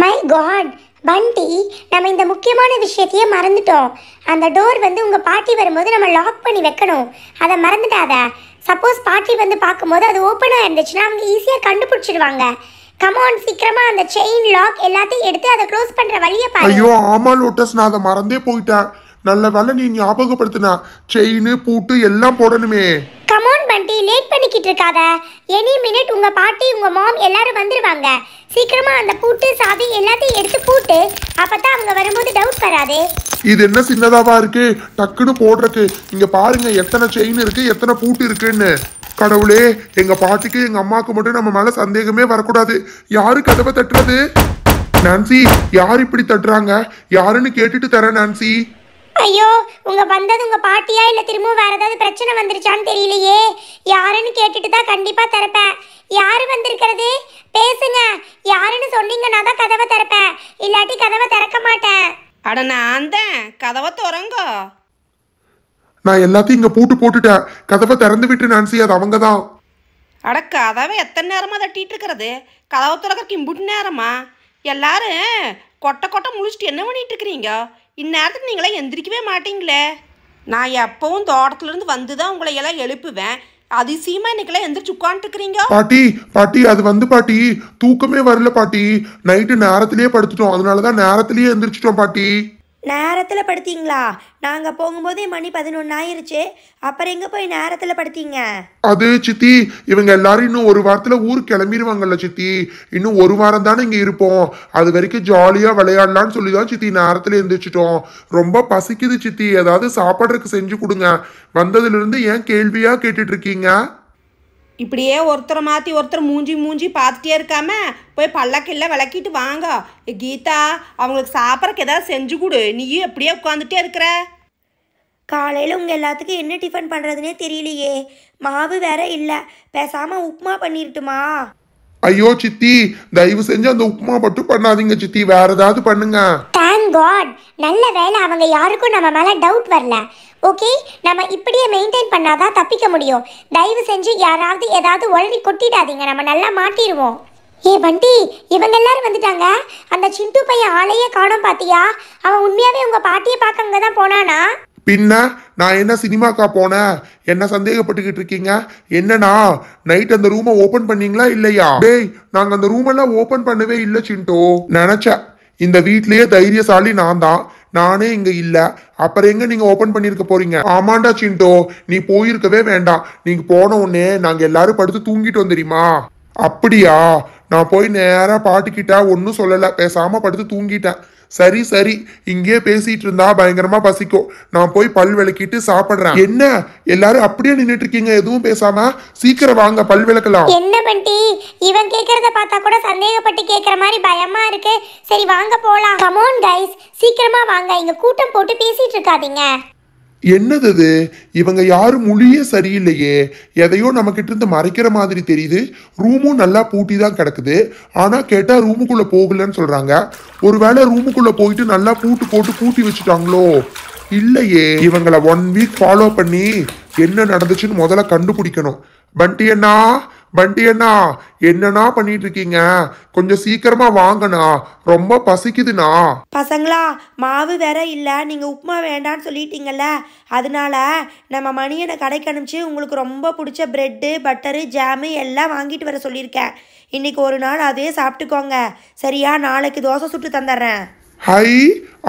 my God பண்டி நம்ம இந்த முக்கியமான விஷயத்தையே மறந்துட்டோம் அந்த டோர் வந்து உங்கள் பாட்டி வரும்போது நம்ம லாக் பண்ணி வைக்கணும் அதை மறந்துட்டாத சப்போஸ் பாட்டி வந்து பார்க்கும்போது அது ஓப்பனாக இருந்துச்சுன்னா அவங்க ஈஸியாக கண்டுபிடிச்சிடுவாங்க கமான் சீக்கிரமாக அந்த செயின் லாக் எல்லாத்தையும் எடுத்து அதை க்ளோஸ் பண்ணுற வழியை பாரு ஐயோ ஆமா லோட்டஸ் நான் அதை மறந்தே போயிட்டேன் நல்ல வேலை நீ ஞாபகப்படுத்தினா செயின் பூட்டு எல்லாம் போடணுமே லேட் பண்ணிக்கிட்டு இருக்காத எனி மினிட் உங்கள் பாட்டி உங்கள் மாம் எல்லாரும் வந்துடுவாங்க சீக்கிரமாக அந்த பூட்டு சாவி எல்லாத்தையும் எடுத்து பூட்டு அப்போ தான் அவங்க வரும்போது டவுட் வராது இது என்ன சின்னதாவா இருக்கு டக்குன்னு போடுறக்கு இங்க பாருங்க எத்தனை செயின் இருக்கு எத்தனை பூட்டு இருக்குன்னு கடவுளே எங்க பாட்டிக்கு எங்க அம்மாவுக்கு மட்டும் நம்ம மேல சந்தேகமே வரக்கூடாது யாரு கதவை தட்டுறது நான்சி யார் இப்படி தட்டுறாங்க யாருன்னு கேட்டுட்டு தரேன் நான்சி ஐயோ உங்கள் வந்தது உங்கள் பாட்டியா இல்லை திரும்பவும் வேறு ஏதாவது பிரச்சனை வந்துருச்சான்னு தெரியலையே யாருன்னு கேட்டுட்டு தான் கண்டிப்பாக திறப்பேன் யார் வந்திருக்கிறது பேசுங்க யாருன்னு சொன்னீங்கன்னா தான் கதவை திறப்பேன் இல்லாட்டி கதவை திறக்க மாட்டேன் அட நான் தான் கதவை திறங்கோ நான் எல்லாத்தையும் இங்கே போட்டு போட்டுட்டேன் கதவை திறந்து விட்டு நான்சி அது அவங்க தான் அட கதவை எத்தனை நேரமாக தட்டிட்டு இருக்கிறது கதவை திறக்க கிம்புட்டு நேரமா எல்லாரும் கொட்டை கொட்டை முழிச்சிட்டு என்ன பண்ணிட்டு இருக்கிறீங்க இந்நேரத்துக்கு நீங்களாம் எந்திரிக்கவே மாட்டீங்களே நான் எப்பவும் தோட்டத்திலேருந்து வந்து தான் உங்களை எல்லாம் எழுப்புவேன் அதிசயமா இன்னைக்கெல்லாம் எந்திரிச்சு உட்காந்துருக்கிறீங்க பாட்டி பாட்டி அது வந்து பாட்டி தூக்கமே வரல பாட்டி நைட்டு நேரத்திலேயே படுத்துட்டோம் அதனால தான் நேரத்திலேயே எந்திரிச்சிட்டோம் பாட்டி நேரத்தில் படுத்தீங்களா நாங்கள் போகும்போதே மணி பதினொன்று ஆயிருச்சு அப்புறம் எங்கே போய் நேரத்தில் படுத்தீங்க அது சித்தி இவங்க எல்லாரும் இன்னும் ஒரு வாரத்தில் ஊர் கிளம்பிடுவாங்கல்ல சித்தி இன்னும் ஒரு வாரம் தானே இங்கே இருப்போம் அது வரைக்கும் ஜாலியாக விளையாடலாம்னு சொல்லி தான் சித்தி நேரத்தில் எழுந்திரிச்சிட்டோம் ரொம்ப பசிக்குது சித்தி ஏதாவது சாப்பிட்றதுக்கு செஞ்சு கொடுங்க வந்ததுலேருந்து ஏன் கேள்வியாக கேட்டுட்ருக்கீங்க இப்படியே ஒருத்தரை மாற்றி ஒருத்தர் மூஞ்சி மூஞ்சி பார்த்துட்டே இருக்காம போய் பல்லக்கில்ல விளக்கிட்டு வாங்க கீதா அவங்களுக்கு சாப்பிட்றக்கு ஏதாவது செஞ்சு கொடு நீயும் எப்படியே உட்காந்துட்டே இருக்கிற காலையில் உங்கள் எல்லாத்துக்கும் என்ன டிஃபன் பண்ணுறதுனே தெரியலையே மாவு வேற இல்லை பேசாமல் உப்புமா பண்ணிருட்டுமா ஐயோ சித்தி தயவு செஞ்சு அந்த உப்புமா மட்டும் பண்ணாதீங்க சித்தி வேற ஏதாவது பண்ணுங்க தேங்க் காட் நல்ல வேலை அவங்க யாருக்கும் நம்ம மேல டவுட் வரல ஓகே நம்ம இப்படியே மெயின்டைன் பண்ணாதான் தப்பிக்க முடியும் தயவு செஞ்சு யாராவது ஏதாவது உளறி கொட்டிடாதீங்க நம்ம நல்லா மாட்டிடுவோம் ஏ வண்டி இவங்க எல்லாரும் வந்துட்டாங்க அந்த சிண்டு பையன் ஆளையே காணோம் பாத்தியா அவன் உண்மையாவே உங்க பாட்டியை பார்க்க அங்கே தான் போனானா பின்ன நான் என்ன சினிமாக்கா போனேன் என்ன சந்தேகப்பட்டுக்கிட்டு இருக்கீங்க என்னன்னா நைட் அந்த ரூமை ஓபன் பண்ணீங்களா இல்லையா டேய் நாங்க அந்த ரூமெல்லாம் ஓபன் பண்ணவே இல்லை சிண்டோ நினைச்சேன் இந்த வீட்லயே தைரியசாலி நான் தான் நானே இங்க இல்ல அப்புறம் எங்க நீங்க ஓபன் பண்ணிருக்க போறீங்க ஆமாண்டா சின்டோ நீ போயிருக்கவே வேண்டாம் நீங்க போன உடனே நாங்க எல்லாரும் படுத்து தூங்கிட்டு வந்துடுமா அப்படியா நான் போய் நேரா பாட்டுக்கிட்டா ஒன்னும் சொல்லல பேசாம படுத்து தூங்கிட்டேன் சரி சரி இங்கே பேசிட்டு இருந்தா பயங்கரமா பசிக்கும் நான் போய் பல் விளக்கிட்டு சாப்பிடுறேன் என்ன எல்லாரும் அப்படியே நின்னுட்டு இருக்கீங்க எதுவும் பேசாம சீக்கிரம் வாங்க பல் விளக்கலாம் என்ன பண்டி இவன் கேக்குறத பார்த்தா கூட சந்தேகப்பட்டு கேக்குற மாதிரி பயமா இருக்கு சரி வாங்க போலாம் கமோன் கைஸ் சீக்கிரமா வாங்க இங்க கூட்டம் போட்டு பேசிட்டு இருக்காதீங்க என்னது இது இவங்க யாரும் மொழியே சரியில்லையே எதையோ நம்மக்கிட்ட இருந்து மறைக்கிற மாதிரி தெரியுது ரூமும் நல்லா பூட்டி தான் கிடக்குது ஆனால் கேட்டால் ரூமுக்குள்ளே போகலன்னு சொல்கிறாங்க ஒருவேளை ரூமுக்குள்ளே போயிட்டு நல்லா பூட்டு போட்டு பூட்டி வச்சுட்டாங்களோ இல்லையே இவங்களை ஒன் வீக் ஃபாலோ பண்ணி என்ன நடந்துச்சுன்னு முதல்ல கண்டுபிடிக்கணும் பண்டி அண்ணா பண்டி அண்ணா என்னண்ணா பண்ணிட்டு இருக்கீங்க கொஞ்சம் சீக்கிரமா வாங்கண்ணா ரொம்ப பசிக்குதுண்ணா பசங்களா மாவு வேற இல்லை நீங்கள் உப்புமா வேண்டான்னு சொல்லிட்டீங்கல்ல அதனால நம்ம மணியனை கடைக்கு அனுப்பிச்சு உங்களுக்கு ரொம்ப பிடிச்ச ப்ரெட்டு பட்டரு ஜாமு எல்லாம் வாங்கிட்டு வர சொல்லியிருக்கேன் இன்னைக்கு ஒரு நாள் அதே சாப்பிட்டுக்கோங்க சரியா நாளைக்கு தோசை சுட்டு தந்துடுறேன் ஹை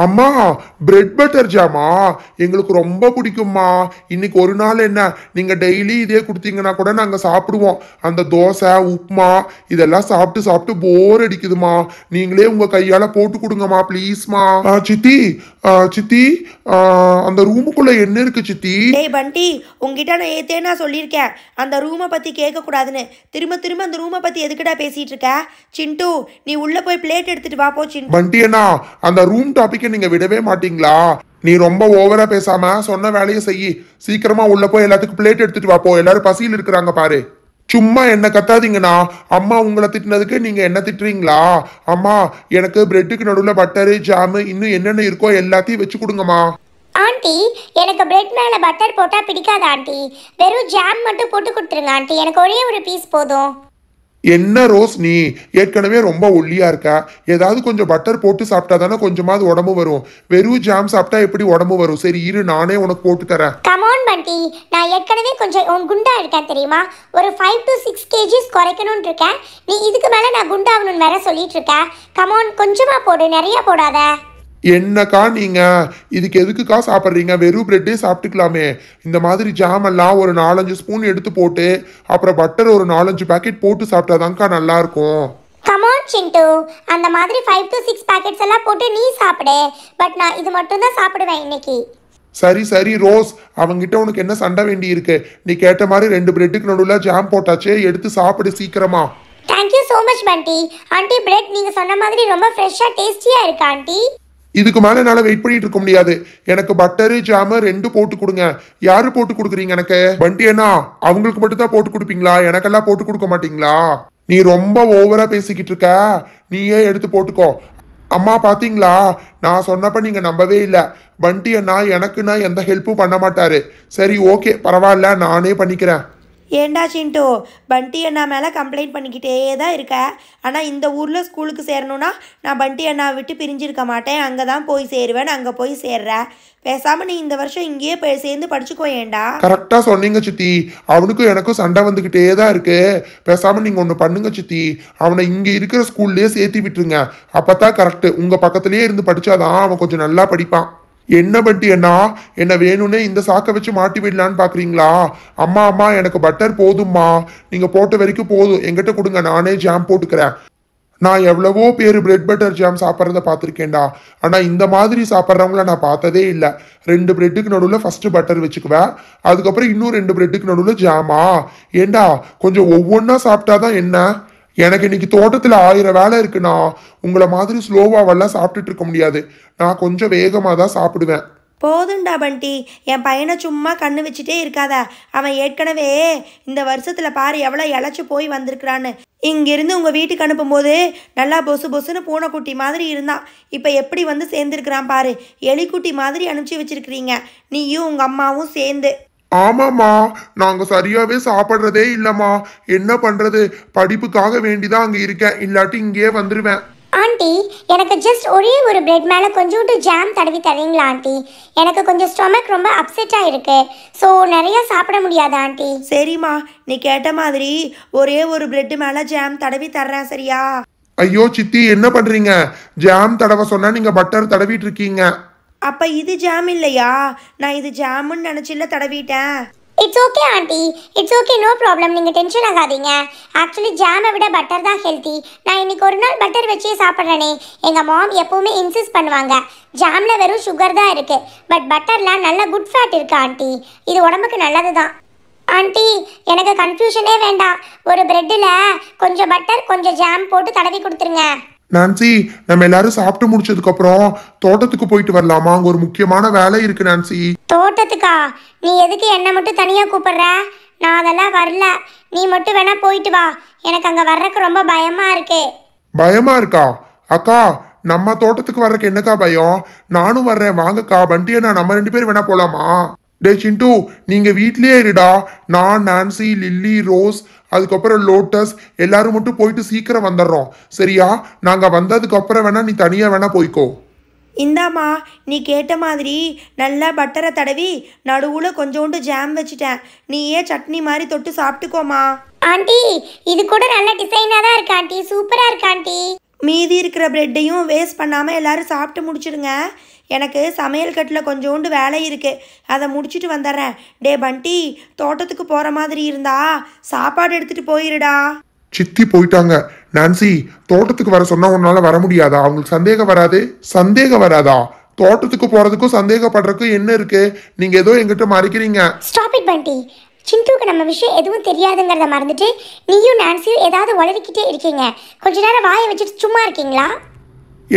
அம்மா பிரெட் பட்டர் ஜாமா எங்களுக்கு ரொம்ப பிடிக்கும்மா இன்னைக்கு ஒரு நாள் என்ன நீங்கள் டெய்லி இதே கொடுத்தீங்கன்னா கூட நாங்கள் சாப்பிடுவோம் அந்த தோசை உப்புமா இதெல்லாம் சாப்பிட்டு சாப்பிட்டு போர் அடிக்குதுமா நீங்களே உங்கள் கையால் போட்டு கொடுங்கம்மா ப்ளீஸ்மா சித்தி சித்தி அந்த ரூமுக்குள்ள என்ன இருக்கு சித்தி டேய் பண்டி உங்ககிட்ட நான் ஏத்தே நான் சொல்லியிருக்கேன் அந்த ரூமை பற்றி கேட்கக்கூடாதுன்னு திரும்ப திரும்ப அந்த ரூமை பற்றி எதுக்குடா பேசிட்டு இருக்க சிண்டு நீ உள்ளே போய் பிளேட் எடுத்துட்டு வா போ சிண்டு பண்டி அண்ணா அந்த ரூம் டாபிக் வரைக்கும் நீங்க விடவே மாட்டீங்களா நீ ரொம்ப ஓவரா பேசாம சொன்ன வேலையை செய்யி சீக்கிரமா உள்ள போய் எல்லாத்துக்கும் பிளேட் எடுத்துட்டு வாப்போ எல்லாரும் பசியில் இருக்கிறாங்க பாரு சும்மா என்ன கத்தாதீங்கண்ணா அம்மா உங்களை திட்டினதுக்கு நீங்கள் என்ன திட்டுறீங்களா அம்மா எனக்கு பிரெட்டுக்கு நடுவில் பட்டரு ஜாமு இன்னும் என்னென்ன இருக்கோ எல்லாத்தையும் வச்சு கொடுங்கம்மா ஆண்டி எனக்கு பிரெட் மேலே பட்டர் போட்டால் பிடிக்காது ஆண்டி வெறும் ஜாம் மட்டும் போட்டு கொடுத்துருங்க ஆண்டி எனக்கு ஒரே ஒரு பீஸ் போதும் என்ன ரோஸ் நீ ஏற்கனவே ரொம்ப ஒல்லியாக இருக்கா ஏதாவது கொஞ்சம் பட்டர் போட்டு சாப்பிட்டா தானே கொஞ்சமாவது உடம்பு வரும் வெறும் ஜாம் சாப்பிட்டா எப்படி உடம்பு வரும் சரி இரு நானே உனக்கு போட்டு தரேன் கமான் பண்டி நான் ஏற்கனவே கொஞ்சம் உன் குண்டா இருக்கேன் தெரியுமா ஒரு ஃபைவ் டு சிக்ஸ் கேஜிஸ் குறைக்கணும்னு இருக்கேன் நீ இதுக்கு மேலே நான் குண்டாகணும்னு வேற சொல்லிட்டு இருக்கேன் கமான் கொஞ்சமாக போடு நிறைய போடாத என்னக்கா நீங்கள் இதுக்கு எதுக்குக்கா சாப்பிட்றீங்க வெறும் பிரெட்டே சாப்பிட்டுக்கலாமே இந்த மாதிரி ஜாமெல்லாம் ஒரு நாலஞ்சு ஸ்பூன் எடுத்து போட்டு அப்புறம் பட்டர் ஒரு நாலஞ்சு பேக்கெட் போட்டு சாப்பிட்டாதாங்க்கா நல்லாயிருக்கும் கமான் சிண்டு அந்த மாதிரி ஃபைவ் டு சிக்ஸ் பேக்கெட்ஸ் எல்லாம் போட்டு நீ சாப்பிடு பட் நான் இது மட்டும் தான் சாப்பிடுவேன் இன்னைக்கு சரி சரி ரோஸ் அவங்கிட்ட உனக்கு என்ன சண்டை வேண்டி இருக்கு நீ கேட்ட மாதிரி ரெண்டு பிரெட்டுக்கு நடுவில் ஜாம் போட்டாச்சே எடுத்து சாப்பிடு சீக்கிரமா தேங்க்யூ ஸோ மச் பண்டி ஆண்டி பிரெட் நீங்கள் சொன்ன மாதிரி ரொம்ப ஃப்ரெஷ்ஷாக டேஸ்டியாக இருக்கு ஆண்டி இதுக்கு மேலே என்னால் வெயிட் பண்ணிட்டு இருக்க முடியாது எனக்கு பட்டரு ஜாமு ரெண்டு போட்டு கொடுங்க யாரு போட்டு கொடுக்குறீங்க எனக்கு வண்டி அண்ணா அவங்களுக்கு மட்டும் தான் போட்டு கொடுப்பீங்களா எனக்கெல்லாம் போட்டு கொடுக்க மாட்டீங்களா நீ ரொம்ப ஓவரா பேசிக்கிட்டு இருக்க நீயே எடுத்து போட்டுக்கோ அம்மா பாத்தீங்களா நான் சொன்னப்ப நீங்கள் நம்பவே இல்லை வண்டி என்ன எனக்குன்னா எந்த ஹெல்ப்பும் பண்ண மாட்டாரு சரி ஓகே பரவாயில்ல நானே பண்ணிக்கிறேன் ஏண்டா சின்ட்டு பண்டி அண்ணா மேலே கம்ப்ளைண்ட் பண்ணிக்கிட்டே தான் இருக்க ஆனால் இந்த ஊரில் ஸ்கூலுக்கு சேரணும்னா நான் பண்டி அண்ணாவை விட்டு பிரிஞ்சிருக்க மாட்டேன் அங்கே தான் போய் சேருவேன் அங்கே போய் சேர்ற பேசாமல் நீ இந்த வருஷம் இங்கேயே போய் சேர்ந்து படிச்சுக்கோ ஏண்டா கரெக்டாக சொன்னீங்க சித்தி அவனுக்கும் எனக்கும் சண்டை வந்துக்கிட்டே தான் இருக்கு பேசாமல் நீங்கள் ஒன்று பண்ணுங்க சித்தி அவனை இங்கே இருக்கிற ஸ்கூல்லேயே சேர்த்து விட்டுருங்க அப்போ தான் கரெக்டு உங்கள் பக்கத்துலேயே இருந்து படித்தாதான் அவன் கொஞ்சம் நல்லா படிப்பான் என்ன பட்டி அண்ணா என்ன வேணும்னே இந்த சாக்கை வச்சு மாட்டி விடலான்னு பார்க்குறீங்களா அம்மா அம்மா எனக்கு பட்டர் போதும்மா நீங்கள் போட்ட வரைக்கும் போதும் எங்கிட்ட கொடுங்க நானே ஜாம் போட்டுக்கிறேன் நான் எவ்வளவோ பேர் பிரெட் பட்டர் ஜாம் சாப்பிட்றத பார்த்துருக்கேன்டா ஆனால் இந்த மாதிரி சாப்பிட்றவங்கள நான் பார்த்ததே இல்லை ரெண்டு பிரெட்டுக்கு நடுவில் ஃபஸ்ட்டு பட்டர் வச்சுக்குவேன் அதுக்கப்புறம் இன்னும் ரெண்டு பிரெட்டுக்கு நடுவில் ஜாமா ஏண்டா கொஞ்சம் ஒவ்வொன்றா சாப்பிட்டாதான் என்ன எனக்கு இன்னைக்கு தோட்டத்தில் ஆயிரம் வேலை இருக்குன்னா உங்களை மாதிரி ஸ்லோவாவெல்லாம் சாப்பிட்டுட்டு இருக்க முடியாது நான் கொஞ்சம் வேகமாக தான் சாப்பிடுவேன் போதுண்டா பண்டி என் பையனை சும்மா கண்ணு வச்சுட்டே இருக்காத அவன் ஏற்கனவே இந்த வருஷத்தில் பாரு எவ்வளோ இழைச்சி போய் வந்திருக்கிறான்னு இங்கேருந்து உங்கள் வீட்டுக்கு அனுப்பும்போது நல்லா பொசு பொசுன்னு பூனைக்குட்டி மாதிரி இருந்தான் இப்போ எப்படி வந்து சேர்ந்துருக்கிறான் பாரு எலிக்குட்டி மாதிரி அனுப்பிச்சி வச்சுருக்கிறீங்க நீயும் உங்கள் அம்மாவும் சேர்ந்து ஆமாம்மா நாங்கள் சரியாகவே சாப்பிட்றதே இல்லைம்மா என்ன பண்ணுறது படிப்புக்காக வேண்டிதான் அங்கே இருக்கேன் இல்லாட்டி இங்கேயே வந்துடுவேன் ஆண்டி எனக்கு ஜஸ்ட் ஒரே ஒரு பிரெட் மேலே கொஞ்சோண்டு ஜாம் தடவி தரீங்களா ஆண்டி எனக்கு கொஞ்சம் ஸ்டொமக் ரொம்ப அப்செட் இருக்கு ஸோ நிறைய சாப்பிட முடியாது ஆண்டி சரிம்மா நீ கேட்ட மாதிரி ஒரே ஒரு பிரெட் மேலே ஜாம் தடவி தர்றேன் சரியா ஐயோ சித்தி என்ன பண்ணுறீங்க ஜாம் தடவை சொன்னால் நீங்கள் பட்டர் தடவிட்டு இருக்கீங்க அப்போ இது ஜாம் இல்லையா நான் இது ஜாமுன்னு நினச்சில தடவிட்டேன் it's okay aunty it's okay no problem நீங்கள் டென்ஷன் ஆகாதீங்க ஆக்சுவலி ஜாமை விட பட்டர் தான் ஹெல்த்தி நான் இன்னைக்கு ஒரு நாள் பட்டர் வச்சே சாப்பிட்றேனே எங்கள் மாம் எப்போவுமே இன்சிஸ் பண்ணுவாங்க ஜாமில் வெறும் சுகர் தான் இருக்குது பட் பட்டரில் நல்ல குட் ஃபேட் இருக்குது ஆண்டி இது உடம்புக்கு நல்லது தான் ஆண்டி எனக்கு கன்ஃபியூஷனே வேண்டாம் ஒரு ப்ரெட்டில் கொஞ்சம் பட்டர் கொஞ்சம் ஜாம் போட்டு தடவி கொடுத்துருங்க நான்சி நம்ம எல்லாரும் சாப்பிட்டு முடிச்சதுக்கு அப்புறம் தோட்டத்துக்கு போயிட்டு வரலாமா அங்க ஒரு முக்கியமான வேலை இருக்கு நான்சி தோட்டத்துக்கா நீ எதுக்கு என்ன மட்டும் தனியா கூப்பிடுற நான் அதெல்லாம் வரல நீ மட்டும் வேணா போயிட்டு வா எனக்கு அங்க வர்றதுக்கு ரொம்ப பயமா இருக்கு பயமா இருக்கா அக்கா நம்ம தோட்டத்துக்கு வர்றதுக்கு என்னக்கா பயம் நானும் வர்றேன் வாங்கக்கா வண்டியை நான் நம்ம ரெண்டு பேரும் வேணா போலாமா டே சிண்டு நீங்கள் வீட்லேயே இருடா நான் நான்சி லில்லி ரோஸ் அதுக்கப்புறம் லோட்டஸ் எல்லாரும் மட்டும் போயிட்டு சீக்கிரம் வந்துடுறோம் சரியா நாங்கள் வந்ததுக்கப்புறம் வேணால் நீ தனியாக வேணால் போய்க்கோ இந்தாம்மா நீ கேட்ட மாதிரி நல்லா பட்டரை தடவி நடுவில் கொஞ்சோண்டு ஜாம் வச்சுட்டேன் ஏன் சட்னி மாதிரி தொட்டு சாப்பிட்டுக்கோமா ஆண்டி இது கூட நல்ல டிசைனாக தான் இருக்கு ஆண்டி சூப்பராக இருக்கு ஆண்டி மீதி இருக்கிற பிரெட்டையும் வேஸ்ட் பண்ணாமல் எல்லாரும் சாப்பிட்டு முடிச்சிடுங்க எனக்கு சமையல் கட்டில் கொஞ்சோண்டு வேலை இருக்குது அதை முடிச்சுட்டு வந்துடுறேன் டே பண்டி தோட்டத்துக்கு போகிற மாதிரி இருந்தா சாப்பாடு எடுத்துகிட்டு போயிருடா சித்தி போயிட்டாங்க நான்சி தோட்டத்துக்கு வர சொன்னால் உன்னால் வர முடியாதா அவங்களுக்கு சந்தேகம் வராது சந்தேகம் வராதா தோட்டத்துக்கு போறதுக்கும் சந்தேகப்படுறதுக்கும் என்ன இருக்கு நீங்க ஏதோ எங்கிட்ட மறைக்கிறீங்க ஸ்டாப் இட் பண்டி சிந்துக்கு நம்ம விஷயம் எதுவும் தெரியாதுங்கிறத மறந்துட்டு நீயும் நான்சியும் ஏதாவது உளறிக்கிட்டே இருக்கீங்க கொஞ்ச நேரம் வாயை வச்சுட்டு சும்மா இருக்கீங்களா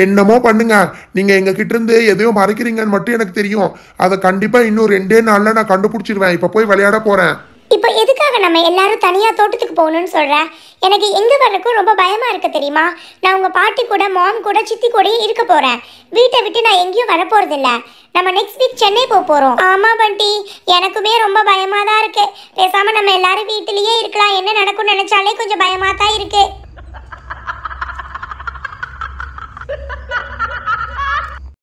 என்னமோ பண்ணுங்க நீங்கள் எங்ககிட்ட இருந்து எதையோ மறைக்கிறீங்கன்னு மட்டும் எனக்கு தெரியும் அதை கண்டிப்பாக இன்னும் ரெண்டே நாளில் நான் கண்டுபிடிச்சிருவேன் இப்போ போய் விளையாட போகிறேன் இப்போ எதுக்காக நம்ம எல்லாரும் தனியாக தோட்டத்துக்கு போகணும்னு சொல்கிறேன் எனக்கு எங்கே வர்றதுக்கும் ரொம்ப பயமாக இருக்க தெரியுமா நான் உங்கள் பாட்டி கூட மாம் கூட சித்தி கூடயும் இருக்க போகிறேன் வீட்டை விட்டு நான் எங்கேயும் வரப்போகிறதில்ல நம்ம நெக்ஸ்ட் வீக் சென்னை போக போகிறோம் ஆமாம் பண்டி எனக்குமே ரொம்ப பயமாக தான் இருக்குது பேசாமல் நம்ம எல்லாரும் வீட்டிலேயே இருக்கலாம் என்ன நடக்கும்னு நினச்சாலே கொஞ்சம் பயமாக தான் இருக்குது